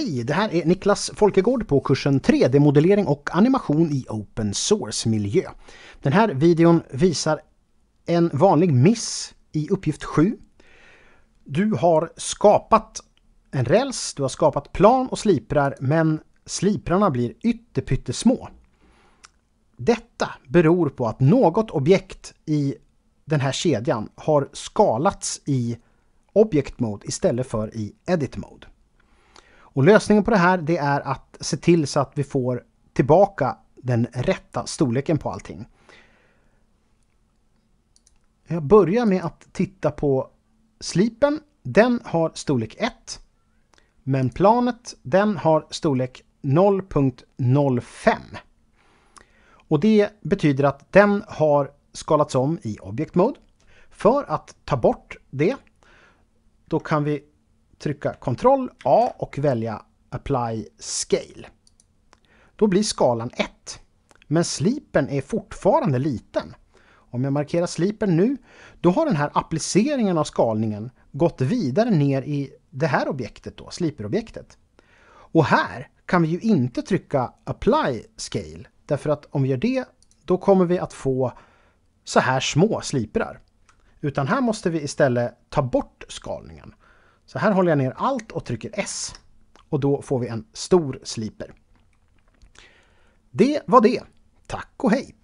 Hej, det här är Niklas Folkegård på kursen 3D-modellering och animation i open source-miljö. Den här videon visar en vanlig miss i uppgift 7. Du har skapat en räls, du har skapat plan och sliprar men sliprarna blir ytterpyttesmå. Detta beror på att något objekt i den här kedjan har skalats i Object Mode istället för i Edit Mode. Och lösningen på det här det är att se till så att vi får tillbaka den rätta storleken på allting. Jag börjar med att titta på slipen. Den har storlek 1. Men planet, den har storlek 0.05. Och det betyder att den har skalats om i Object Mode. För att ta bort det, då kan vi trycka Ctrl A och välja Apply Scale. Då blir skalan 1. Men slipen är fortfarande liten. Om jag markerar slipen nu, då har den här appliceringen av skalningen gått vidare ner i det här objektet då, sliperobjektet. Och här kan vi ju inte trycka Apply Scale, därför att om vi gör det, då kommer vi att få så här små sliprar. Utan här måste vi istället ta bort skalningen. Så här håller jag ner allt och trycker S. Och då får vi en stor sliper. Det var det. Tack och hej!